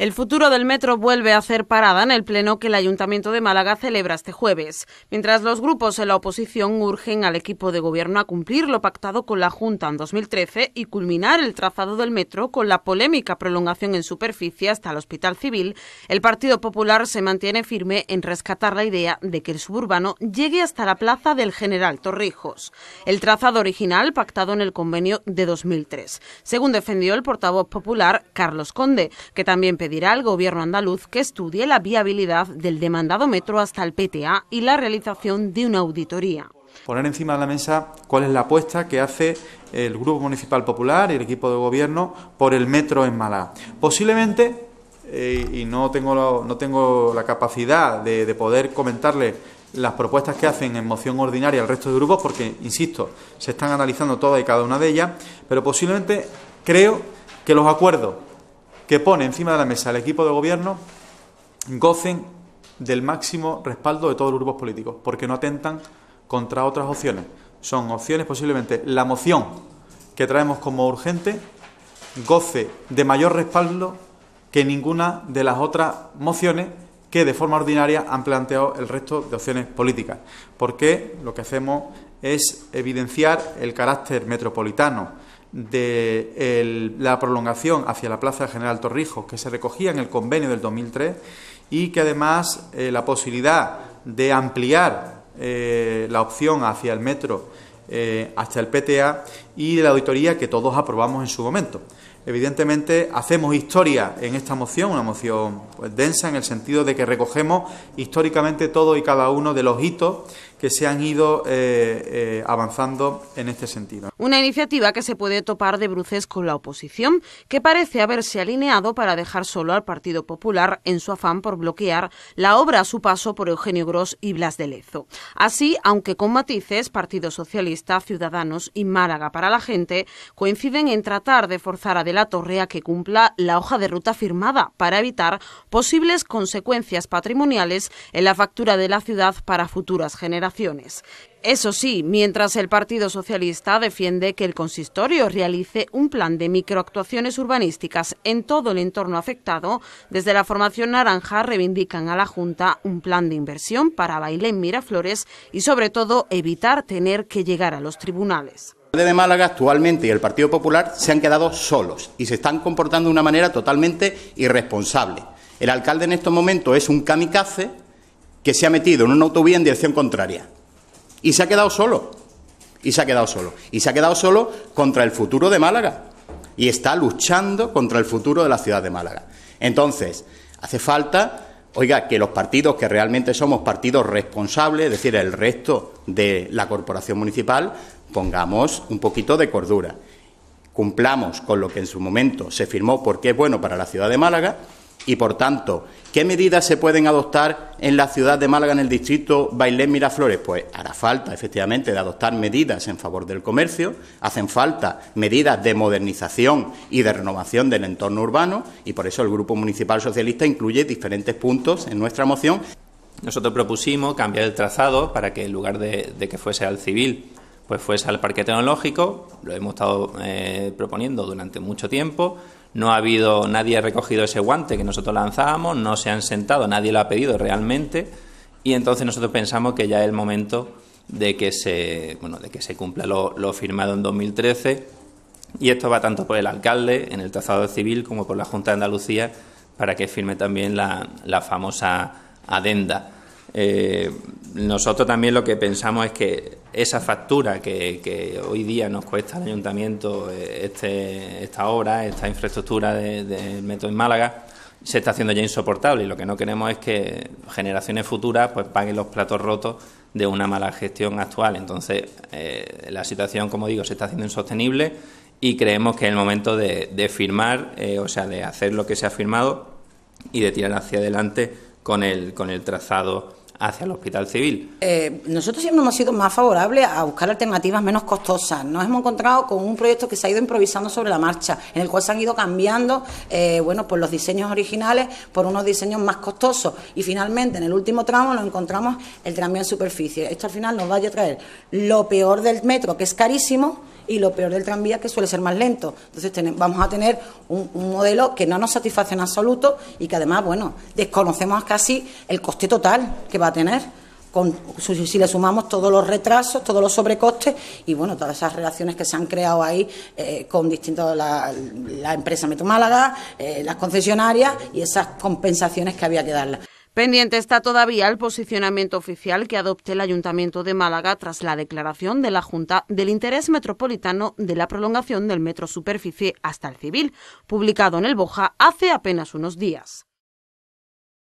El futuro del metro vuelve a hacer parada en el pleno que el Ayuntamiento de Málaga celebra este jueves, mientras los grupos en la oposición urgen al equipo de gobierno a cumplir lo pactado con la Junta en 2013 y culminar el trazado del metro con la polémica prolongación en superficie hasta el Hospital Civil. El Partido Popular se mantiene firme en rescatar la idea de que el suburbano llegue hasta la plaza del General Torrijos, el trazado original pactado en el convenio de 2003, según defendió el portavoz popular Carlos Conde, que también pedirá al gobierno andaluz que estudie la viabilidad del demandado metro hasta el PTA y la realización de una auditoría. Poner encima de la mesa cuál es la apuesta que hace el Grupo Municipal Popular y el equipo de gobierno por el metro en Malá. Posiblemente, eh, y no tengo, no tengo la capacidad de, de poder comentarle las propuestas que hacen en moción ordinaria al resto de grupos, porque, insisto, se están analizando todas y cada una de ellas, pero posiblemente creo que los acuerdos que pone encima de la mesa el equipo de gobierno gocen del máximo respaldo de todos los grupos políticos, porque no atentan contra otras opciones. Son opciones posiblemente la moción que traemos como urgente goce de mayor respaldo que ninguna de las otras mociones que de forma ordinaria han planteado el resto de opciones políticas, porque lo que hacemos es evidenciar el carácter metropolitano de la prolongación hacia la Plaza General Torrijos, que se recogía en el convenio del 2003, y que además eh, la posibilidad de ampliar eh, la opción hacia el metro eh, hasta el PTA y de la auditoría que todos aprobamos en su momento. Evidentemente hacemos historia en esta moción, una moción pues, densa en el sentido de que recogemos históricamente todo y cada uno de los hitos que se han ido eh, eh, avanzando en este sentido. Una iniciativa que se puede topar de bruces con la oposición, que parece haberse alineado para dejar solo al Partido Popular en su afán por bloquear la obra a su paso por Eugenio Gross y Blas de Lezo. Así, aunque con matices, Partido Socialista, Ciudadanos y Málaga para la Gente coinciden en tratar de forzar a la Torre que cumpla la hoja de ruta firmada para evitar posibles consecuencias patrimoniales en la factura de la ciudad para futuras generaciones. Eso sí, mientras el Partido Socialista defiende que el consistorio realice un plan de microactuaciones urbanísticas en todo el entorno afectado, desde la formación naranja reivindican a la Junta un plan de inversión para Bailén Miraflores y sobre todo evitar tener que llegar a los tribunales. El de Málaga actualmente y el Partido Popular se han quedado solos y se están comportando de una manera totalmente irresponsable. El alcalde en estos momentos es un kamikaze que se ha metido en una autovía en dirección contraria y se ha quedado solo. Y se ha quedado solo. Y se ha quedado solo contra el futuro de Málaga. Y está luchando contra el futuro de la ciudad de Málaga. Entonces, hace falta oiga, que los partidos que realmente somos partidos responsables, es decir, el resto de la corporación municipal, pongamos un poquito de cordura. Cumplamos con lo que en su momento se firmó porque es bueno para la ciudad de Málaga y, por tanto, ¿qué medidas se pueden adoptar en la ciudad de Málaga, en el distrito Bailén Miraflores? Pues hará falta, efectivamente, de adoptar medidas en favor del comercio, hacen falta medidas de modernización y de renovación del entorno urbano y, por eso, el Grupo Municipal Socialista incluye diferentes puntos en nuestra moción. Nosotros propusimos cambiar el trazado para que en lugar de, de que fuese al civil pues fuese al parque tecnológico, lo hemos estado eh, proponiendo durante mucho tiempo, no ha habido, nadie ha recogido ese guante que nosotros lanzábamos, no se han sentado, nadie lo ha pedido realmente, y entonces nosotros pensamos que ya es el momento de que se, bueno, de que se cumpla lo, firmado en 2013, y esto va tanto por el alcalde en el trazado civil como por la Junta de Andalucía para que firme también la, la famosa adenda. Eh, nosotros también lo que pensamos es que esa factura que, hoy día nos cuesta el ayuntamiento eh, este, esta obra, esta infraestructura del de metro en Málaga, se está haciendo ya insoportable y lo que no queremos es que generaciones futuras pues paguen los platos rotos de una mala gestión actual. Entonces, eh, la situación, como digo, se está haciendo insostenible y creemos que es el momento de, firmar, o sea, de hacer lo que se ha firmado y de tirar hacia adelante con el, con el trazado hacia el hospital civil. Eh, nosotros siempre hemos sido más favorables a buscar alternativas menos costosas. Nos hemos encontrado con un proyecto que se ha ido improvisando sobre la marcha, en el cual se han ido cambiando eh, bueno, pues los diseños originales por unos diseños más costosos. Y finalmente, en el último tramo, nos encontramos el tranvía en superficie. Esto al final nos va a traer lo peor del metro, que es carísimo, y lo peor del tranvía que suele ser más lento. Entonces vamos a tener un, modelo que no nos satisface en absoluto y que además, bueno, desconocemos casi el coste total que va a tener. Con, si le sumamos todos los retrasos, todos los sobrecostes y bueno, todas esas relaciones que se han creado ahí eh, con distintos la, empresa Metro eh, las concesionarias y esas compensaciones que había que darla Pendiente está todavía el posicionamiento oficial que adopte el Ayuntamiento de Málaga tras la declaración de la Junta del interés metropolitano de la prolongación del metro superficie hasta el civil, publicado en el Boja hace apenas unos días.